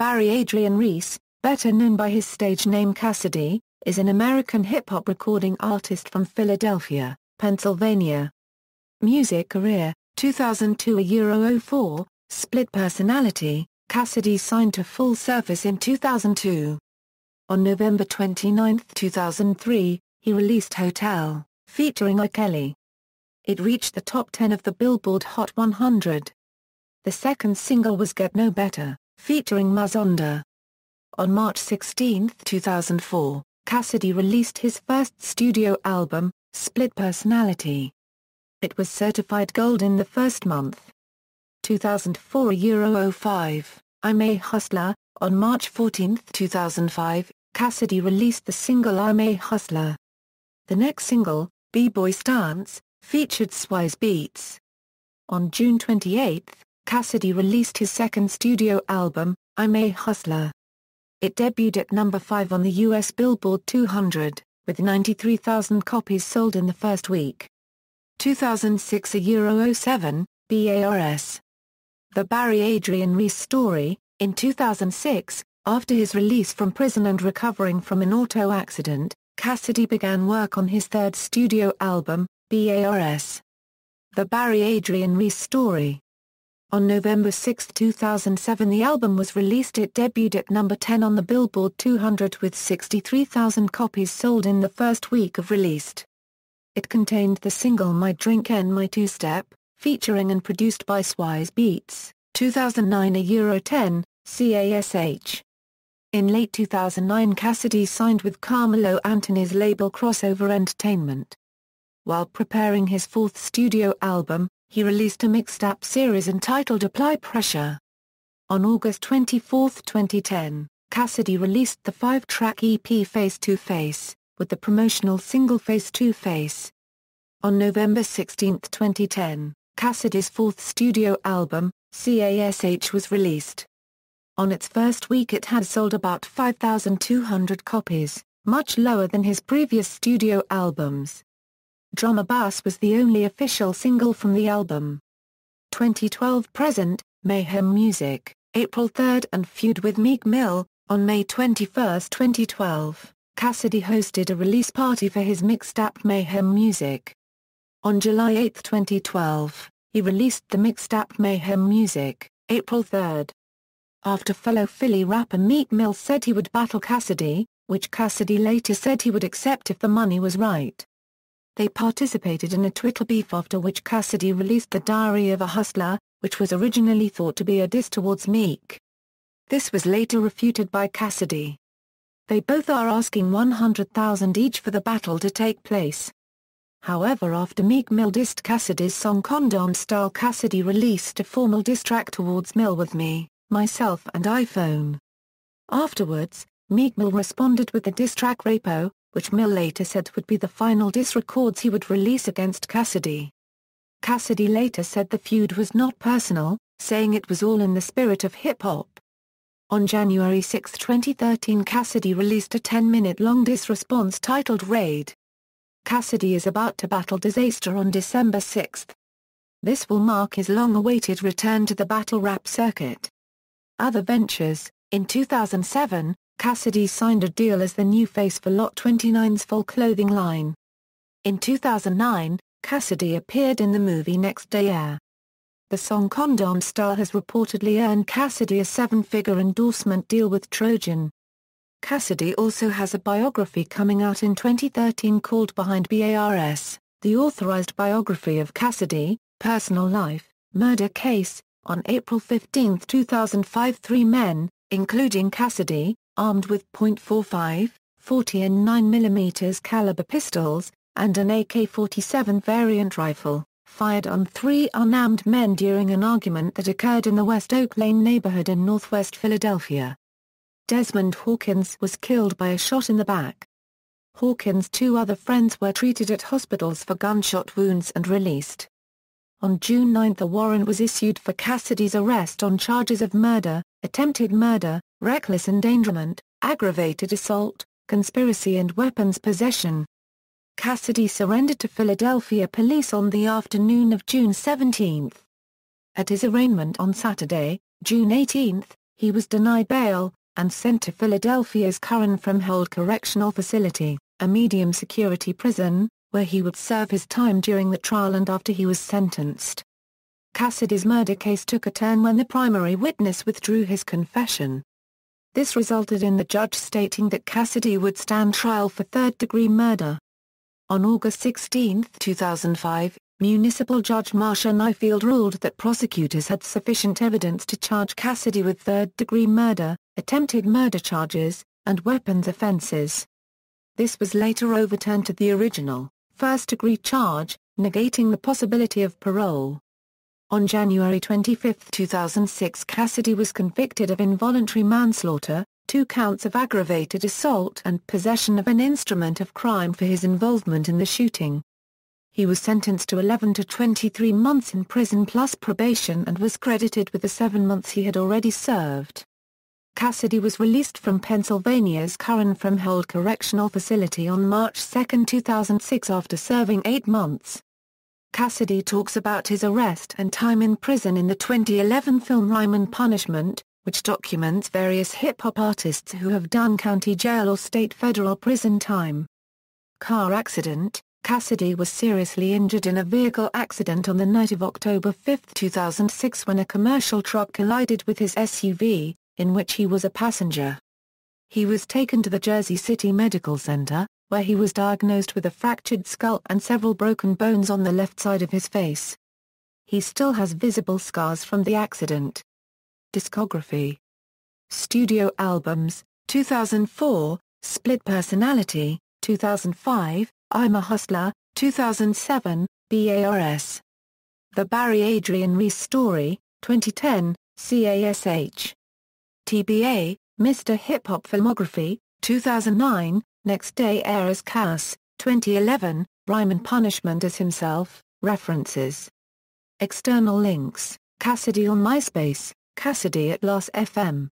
Barry Adrian Reese, better known by his stage name Cassidy, is an American hip-hop recording artist from Philadelphia, Pennsylvania. Music career, 2002 a 04, split personality, Cassidy signed to Full Service in 2002. On November 29, 2003, he released Hotel, featuring O'Kelly. Kelly. It reached the top 10 of the Billboard Hot 100. The second single was Get No Better featuring Mazonda. On March 16, 2004, Cassidy released his first studio album, Split Personality. It was certified gold in the first month. 2004 Euro 05, I'm a Hustler. On March 14, 2005, Cassidy released the single I'm a Hustler. The next single, B-Boy Stance, featured Swise Beats. On June 28, Cassidy released his second studio album, I'm a Hustler. It debuted at number 5 on the U.S. Billboard 200, with 93,000 copies sold in the first week. 2006 a Euro 07, BARS. The Barry Adrian Reese story, in 2006, after his release from prison and recovering from an auto accident, Cassidy began work on his third studio album, BARS. The Barry Adrian Reese Story. On November 6, 2007 the album was released it debuted at number 10 on the Billboard 200 with 63,000 copies sold in the first week of release. It contained the single My Drink and My Two Step, featuring and produced by Swise Beats, 2009 a Euro 10, CASH. In late 2009 Cassidy signed with Carmelo Anthony's label Crossover Entertainment. While preparing his fourth studio album, he released a mixtape series entitled Apply Pressure. On August 24, 2010, Cassidy released the five-track EP Face to Face, with the promotional single Face to Face. On November 16, 2010, Cassidy's fourth studio album, CASH was released. On its first week it had sold about 5,200 copies, much lower than his previous studio albums. Drummer Bass was the only official single from the album. 2012 Present, Mayhem Music, April 3rd and Feud with Meek Mill, on May 21, 2012, Cassidy hosted a release party for his mixtape Mayhem Music. On July 8, 2012, he released the mixtape Mayhem Music, April 3rd. After fellow Philly rapper Meek Mill said he would battle Cassidy, which Cassidy later said he would accept if the money was right. They participated in a Twitter beef after which Cassidy released The Diary of a Hustler, which was originally thought to be a diss towards Meek. This was later refuted by Cassidy. They both are asking 100,000 each for the battle to take place. However after Meek Mill dissed Cassidy's song Condom Style Cassidy released a formal diss track towards Mill with Me, Myself and iPhone. Afterwards, Meek Mill responded with the diss track Rapo, which Mill later said would be the final diss records he would release against Cassidy. Cassidy later said the feud was not personal, saying it was all in the spirit of hip-hop. On January 6, 2013 Cassidy released a 10-minute long diss response titled Raid. Cassidy is about to battle Disaster on December 6. This will mark his long-awaited return to the battle rap circuit. Other ventures In 2007, Cassidy signed a deal as the new face for Lot 29's full clothing line. In 2009, Cassidy appeared in the movie Next Day Air. The song Condom Star has reportedly earned Cassidy a seven-figure endorsement deal with Trojan. Cassidy also has a biography coming out in 2013 called Behind BARS, the authorized biography of Cassidy, Personal Life, Murder Case, on April 15, 2005 Three men, including Cassidy, armed with .45, 40 and 9mm caliber pistols, and an AK-47 variant rifle, fired on three unarmed men during an argument that occurred in the West Oak Lane neighborhood in northwest Philadelphia. Desmond Hawkins was killed by a shot in the back. Hawkins' two other friends were treated at hospitals for gunshot wounds and released. On June 9 a warrant was issued for Cassidy's arrest on charges of murder, attempted murder, reckless endangerment, aggravated assault, conspiracy and weapons possession. Cassidy surrendered to Philadelphia police on the afternoon of June 17. At his arraignment on Saturday, June 18, he was denied bail, and sent to Philadelphia's Curran from Hold Correctional Facility, a medium security prison, where he would serve his time during the trial and after he was sentenced. Cassidy's murder case took a turn when the primary witness withdrew his confession. This resulted in the judge stating that Cassidy would stand trial for third-degree murder. On August 16, 2005, Municipal Judge Marsha Nyfield ruled that prosecutors had sufficient evidence to charge Cassidy with third-degree murder, attempted murder charges, and weapons offenses. This was later overturned to the original, first-degree charge, negating the possibility of parole. On January 25, 2006 Cassidy was convicted of involuntary manslaughter, two counts of aggravated assault and possession of an instrument of crime for his involvement in the shooting. He was sentenced to 11 to 23 months in prison plus probation and was credited with the seven months he had already served. Cassidy was released from Pennsylvania's Curran from Hold Correctional Facility on March 2, 2006 after serving eight months. Cassidy talks about his arrest and time in prison in the 2011 film Rhyme and Punishment, which documents various hip-hop artists who have done county jail or state federal prison time. Car accident Cassidy was seriously injured in a vehicle accident on the night of October 5, 2006 when a commercial truck collided with his SUV, in which he was a passenger. He was taken to the Jersey City Medical Center, where he was diagnosed with a fractured skull and several broken bones on the left side of his face. He still has visible scars from the accident. Discography Studio albums, 2004, Split Personality, 2005, I'm a Hustler, 2007, BARS. The Barry Adrian Reese Story, 2010, CASH. TBA, Mr. Hip Hop Filmography, 2009, Next day airs Cass 2011, Rhyme and Punishment as himself, references. External links, Cassidy on MySpace, Cassidy at Last FM.